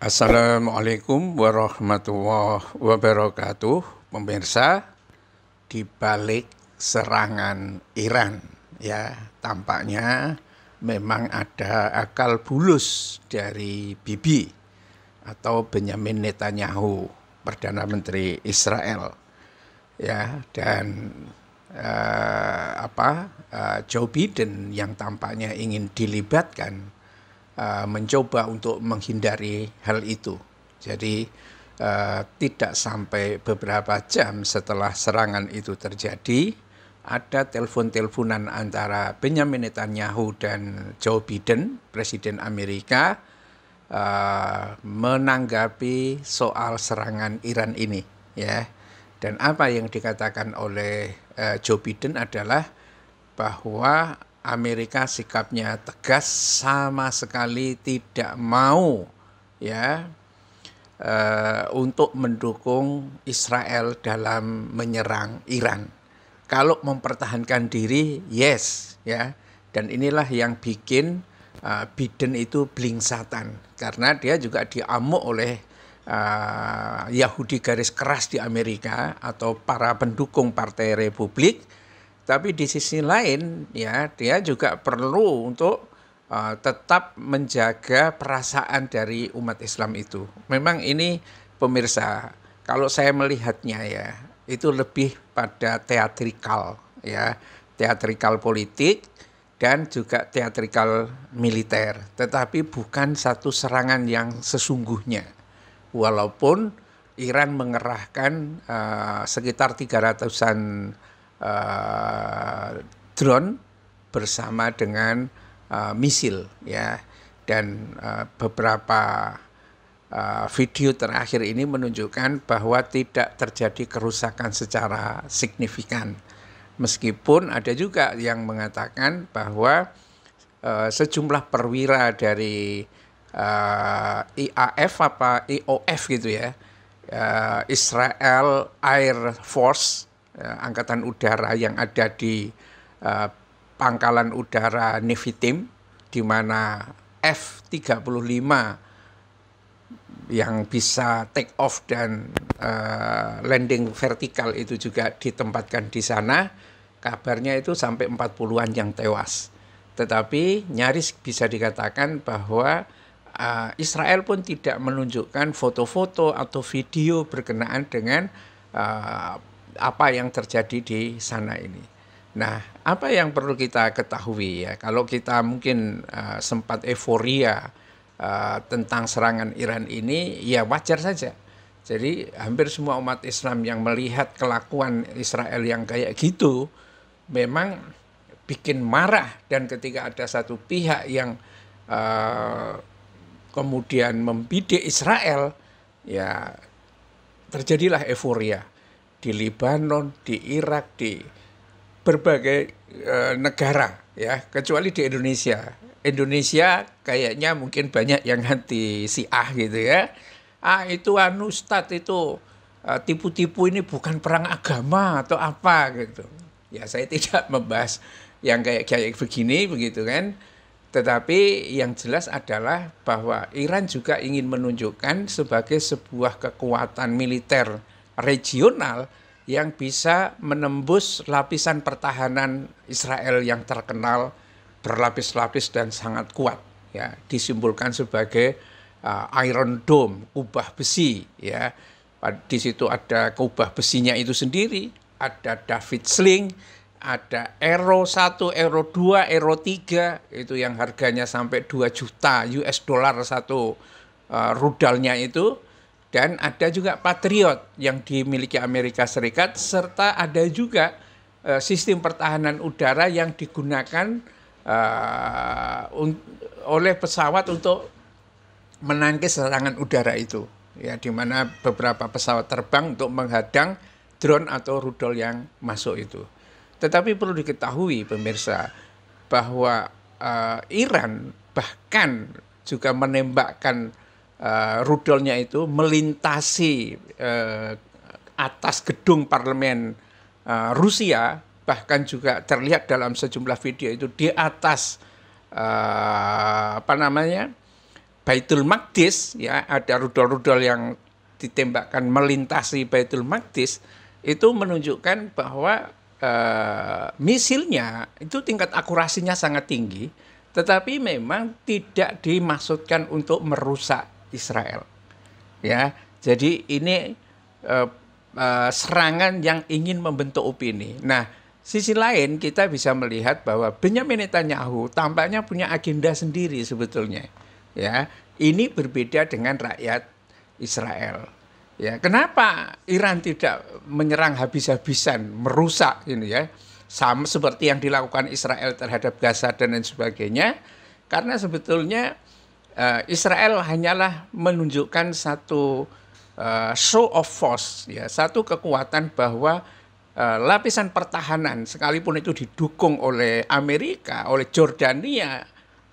Assalamualaikum warahmatullahi wabarakatuh, pemirsa. Di balik serangan Iran, ya, tampaknya memang ada akal bulus dari Bibi atau Benyamin Netanyahu, perdana menteri Israel, ya, dan eh, apa eh, Joe Biden yang tampaknya ingin dilibatkan Uh, mencoba untuk menghindari hal itu. Jadi uh, tidak sampai beberapa jam setelah serangan itu terjadi, ada telepon-teleponan antara Benjamin Netanyahu dan Joe Biden, Presiden Amerika, uh, menanggapi soal serangan Iran ini, ya. Dan apa yang dikatakan oleh uh, Joe Biden adalah bahwa Amerika sikapnya tegas sama sekali tidak mau ya uh, untuk mendukung Israel dalam menyerang Iran. Kalau mempertahankan diri, yes ya. Dan inilah yang bikin uh, Biden itu blingsatan karena dia juga diamuk oleh uh, Yahudi garis keras di Amerika atau para pendukung Partai Republik tapi di sisi lain ya dia juga perlu untuk uh, tetap menjaga perasaan dari umat Islam itu. Memang ini pemirsa, kalau saya melihatnya ya, itu lebih pada teatrikal ya, teatrikal politik dan juga teatrikal militer, tetapi bukan satu serangan yang sesungguhnya. Walaupun Iran mengerahkan uh, sekitar 300-an uh, drone bersama dengan uh, misil ya dan uh, beberapa uh, video terakhir ini menunjukkan bahwa tidak terjadi kerusakan secara signifikan meskipun ada juga yang mengatakan bahwa uh, sejumlah perwira dari uh, IAF apa IOF gitu ya uh, Israel Air Force Eh, Angkatan Udara yang ada di uh, pangkalan udara Nevitim di mana F-35 yang bisa take off dan uh, landing vertikal itu juga ditempatkan di sana kabarnya itu sampai 40-an yang tewas tetapi nyaris bisa dikatakan bahwa uh, Israel pun tidak menunjukkan foto-foto atau video berkenaan dengan uh, apa yang terjadi di sana ini. Nah, apa yang perlu kita ketahui ya? Kalau kita mungkin uh, sempat euforia uh, tentang serangan Iran ini, ya wajar saja. Jadi hampir semua umat Islam yang melihat kelakuan Israel yang kayak gitu memang bikin marah dan ketika ada satu pihak yang uh, kemudian membidik Israel, ya terjadilah euforia di Lebanon, di Irak, di berbagai e, negara ya, kecuali di Indonesia. Indonesia kayaknya mungkin banyak yang anti ah gitu ya. Ah itu anu stat itu eh, tipu-tipu ini bukan perang agama atau apa gitu. Ya saya tidak membahas yang kayak kayak begini begitu kan. Tetapi yang jelas adalah bahwa Iran juga ingin menunjukkan sebagai sebuah kekuatan militer regional yang bisa menembus lapisan pertahanan Israel yang terkenal berlapis-lapis dan sangat kuat ya disimpulkan sebagai uh, iron dome kubah besi ya di situ ada kubah besinya itu sendiri ada David Sling ada Ero 1, Ero 2, Ero 3 itu yang harganya sampai 2 juta US dollar satu uh, rudalnya itu dan ada juga Patriot yang dimiliki Amerika Serikat serta ada juga eh, sistem pertahanan udara yang digunakan eh, oleh pesawat untuk menangkis serangan udara itu ya di mana beberapa pesawat terbang untuk menghadang drone atau rudal yang masuk itu. Tetapi perlu diketahui pemirsa bahwa uh, Iran bahkan juga menembakkan uh, rudolnya itu melintasi uh, atas gedung parlemen uh, Rusia bahkan juga terlihat dalam sejumlah video itu di atas uh, apa namanya Baitul Maqdis ya ada rudol-rudol yang ditembakkan melintasi Baitul Maqdis itu menunjukkan bahwa uh, misilnya itu tingkat akurasinya sangat tinggi tetapi memang tidak dimaksudkan untuk merusak Israel. Ya, jadi ini uh, uh, serangan yang ingin membentuk opini. Nah, sisi lain kita bisa melihat bahwa Benjamin Netanyahu tampaknya punya agenda sendiri sebetulnya. Ya, ini berbeda dengan rakyat Israel. Ya, kenapa Iran tidak menyerang habis-habisan, merusak ini ya? Sama seperti yang dilakukan Israel terhadap Gaza dan lain sebagainya. Karena sebetulnya Eh, Israel hanyalah menunjukkan satu uh, show of force ya satu kekuatan bahwa uh, lapisan pertahanan sekalipun itu didukung oleh Amerika, oleh Jordania,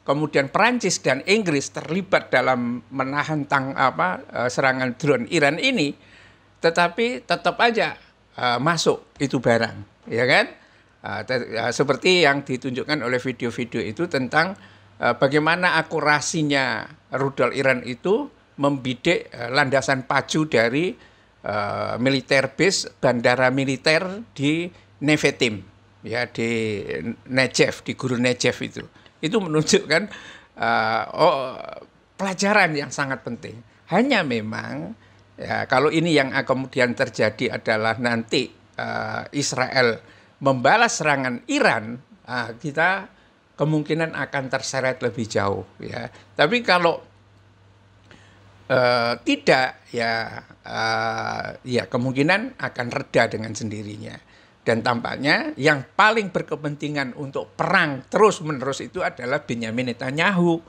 kemudian Perancis dan Inggris terlibat dalam menahan tang apa uh, serangan drone Iran ini, tetapi tetap aja uh, masuk itu barang, ya kan? Uh, seperti yang ditunjukkan oleh video-video itu tentang Eh, bagaimana akurasinya rudal Iran itu membidik eh, landasan pacu dari uh, militer base bandara militer di Nevetim ya di Negev di Gurun Negev itu itu menunjukkan uh, oh, pelajaran yang sangat penting hanya memang ya, kalau ini yang kemudian terjadi adalah nanti uh, Israel membalas serangan Iran uh, kita kemungkinan akan terseret lebih jauh ya. Tapi kalau uh, tidak ya uh, ya kemungkinan akan reda dengan sendirinya. Dan tampaknya yang paling berkepentingan untuk perang terus-menerus itu adalah Benyamin Netanyahu,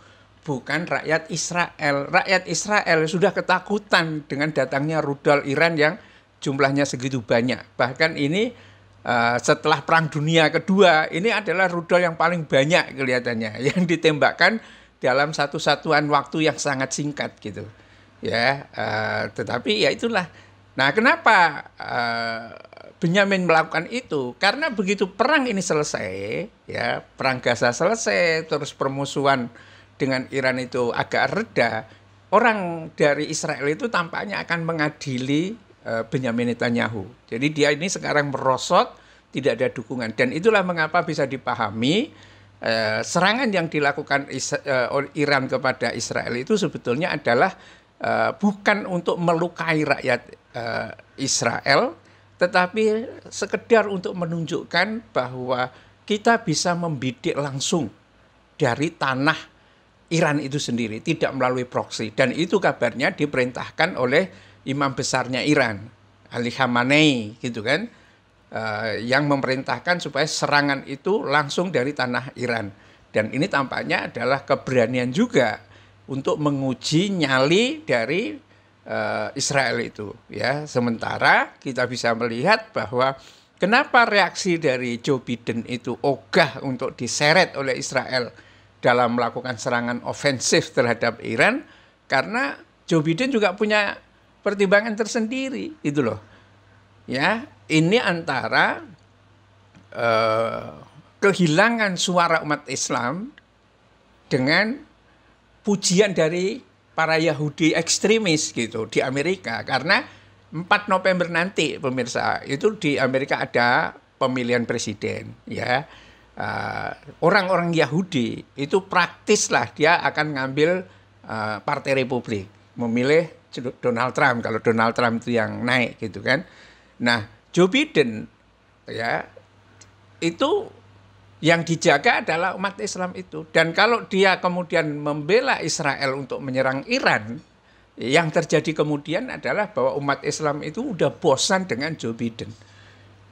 bukan rakyat Israel. Rakyat Israel sudah ketakutan dengan datangnya rudal Iran yang jumlahnya segitu banyak. Bahkan ini Eh, setelah Perang Dunia Kedua ini adalah rudal yang paling banyak kelihatannya yang ditembakkan dalam satu satuan waktu yang sangat singkat gitu ya uh, tetapi ya itulah nah kenapa uh, Benyamin melakukan itu karena begitu perang ini selesai ya perang Gaza selesai terus permusuhan dengan Iran itu agak reda orang dari Israel itu tampaknya akan mengadili Benyamin Netanyahu. Jadi dia ini sekarang merosot tidak ada dukungan dan itulah mengapa bisa dipahami eh, serangan yang dilakukan eh, Iran kepada Israel itu sebetulnya adalah eh, bukan untuk melukai rakyat Israel tetapi sekedar untuk menunjukkan bahwa kita bisa membidik langsung dari tanah Iran itu sendiri tidak melalui proksi dan itu kabarnya diperintahkan oleh imam besarnya Iran Ali Khamenei gitu kan uh, yang memerintahkan supaya serangan itu langsung dari tanah Iran. Dan ini tampaknya adalah keberanian juga untuk menguji nyali dari uh, Israel itu. Ya, sementara kita bisa melihat bahwa kenapa reaksi dari Joe Biden itu ogah untuk diseret oleh Israel dalam melakukan serangan ofensif terhadap Iran karena Joe Biden juga punya pertimbangan tersendiri itu loh. Ya, ini antara eh, kehilangan suara umat Islam dengan pujian dari para Yahudi ekstremis gitu di Amerika karena 4 November nanti pemirsa itu di Amerika ada pemilihan presiden ya eh, orang-orang uh, Yahudi itu praktis lah dia akan ngambil uh, partai Republik memilih Donald Trump kalau Donald Trump itu yang naik gitu kan nah Joe Biden ya itu yang dijaga adalah umat Islam itu. Dan kalau dia kemudian membela Israel untuk menyerang Iran, yang terjadi kemudian adalah bahwa umat Islam itu udah bosan dengan Joe Biden.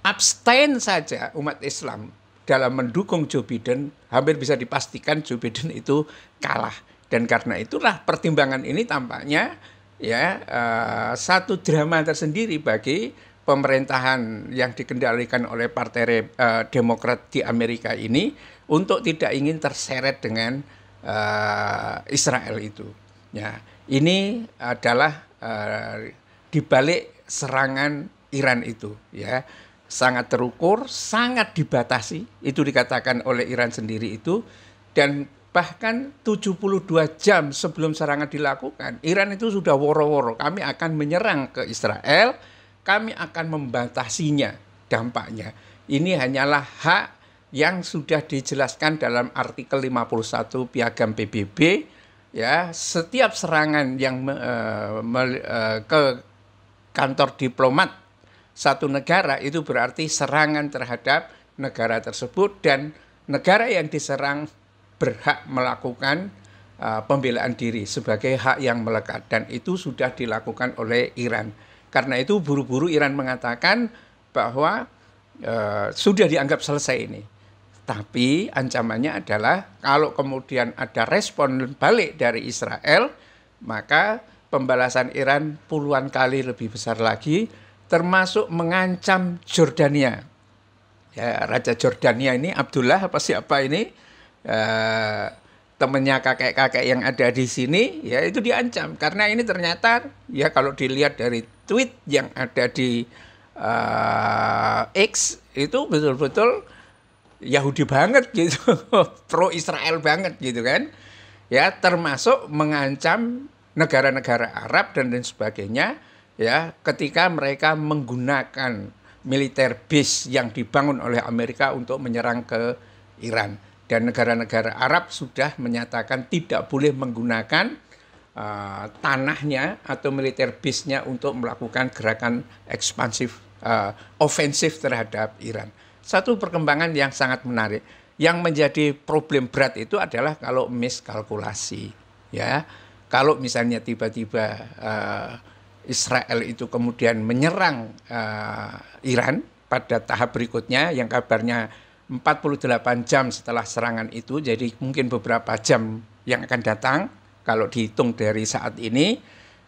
Abstain saja umat Islam dalam mendukung Joe Biden, hampir bisa dipastikan Joe Biden itu kalah. Dan karena itulah pertimbangan ini tampaknya ya uh, satu drama tersendiri bagi pemerintahan yang dikendalikan oleh Partai uh, Demokrat di Amerika ini untuk tidak ingin terseret dengan uh, Israel itu. Ya, ini adalah uh, dibalik serangan Iran itu, ya sangat terukur, sangat dibatasi. Itu dikatakan oleh Iran sendiri itu dan bahkan 72 jam sebelum serangan dilakukan, Iran itu sudah woro-woro kami akan menyerang ke Israel kami akan membatasinya dampaknya. Ini hanyalah hak yang sudah dijelaskan dalam artikel 51 Piagam PBB ya setiap serangan yang uh, me, uh, ke kantor diplomat satu negara itu berarti serangan terhadap negara tersebut dan negara yang diserang berhak melakukan uh, pembelaan diri sebagai hak yang melekat dan itu sudah dilakukan oleh Iran. Karena itu buru-buru Iran mengatakan bahwa e, sudah dianggap selesai ini. Tapi ancamannya adalah kalau kemudian ada respon balik dari Israel, maka pembalasan Iran puluhan kali lebih besar lagi, termasuk mengancam Jordania. Ya, Raja Jordania ini Abdullah apa siapa ini? E, temennya kakek-kakek yang ada di sini ya itu diancam karena ini ternyata ya kalau dilihat dari tweet yang ada di uh, X itu betul-betul Yahudi banget gitu pro Israel banget gitu kan ya termasuk mengancam negara-negara Arab dan lain sebagainya ya ketika mereka menggunakan militer base yang dibangun oleh Amerika untuk menyerang ke Iran dan negara-negara Arab sudah menyatakan tidak boleh menggunakan uh, tanahnya atau militer base-nya untuk melakukan gerakan ekspansif uh, ofensif terhadap Iran. Satu perkembangan yang sangat menarik yang menjadi problem berat itu adalah kalau miskalkulasi ya. Kalau misalnya tiba-tiba uh, Israel itu kemudian menyerang uh, Iran pada tahap berikutnya yang kabarnya 48 jam setelah serangan itu, jadi mungkin beberapa jam yang akan datang kalau dihitung dari saat ini,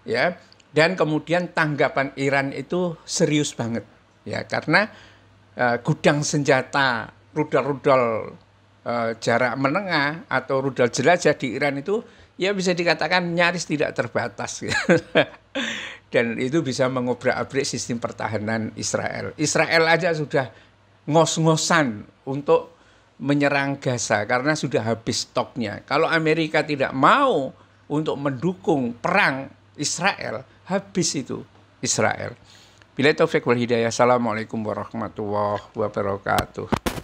ya. Dan kemudian tanggapan Iran itu serius banget, ya, karena uh, gudang senjata rudal-rudal uh, jarak menengah atau rudal jelajah di Iran itu ya bisa dikatakan nyaris tidak terbatas. Ya. Dan itu bisa mengobrak-abrik sistem pertahanan Israel. Israel aja sudah ngos-ngosan untuk menyerang Gaza karena sudah habis stoknya. Kalau Amerika tidak mau untuk mendukung perang Israel, habis itu Israel. Bila Taufik wal Hidayah. Assalamualaikum warahmatullahi wabarakatuh.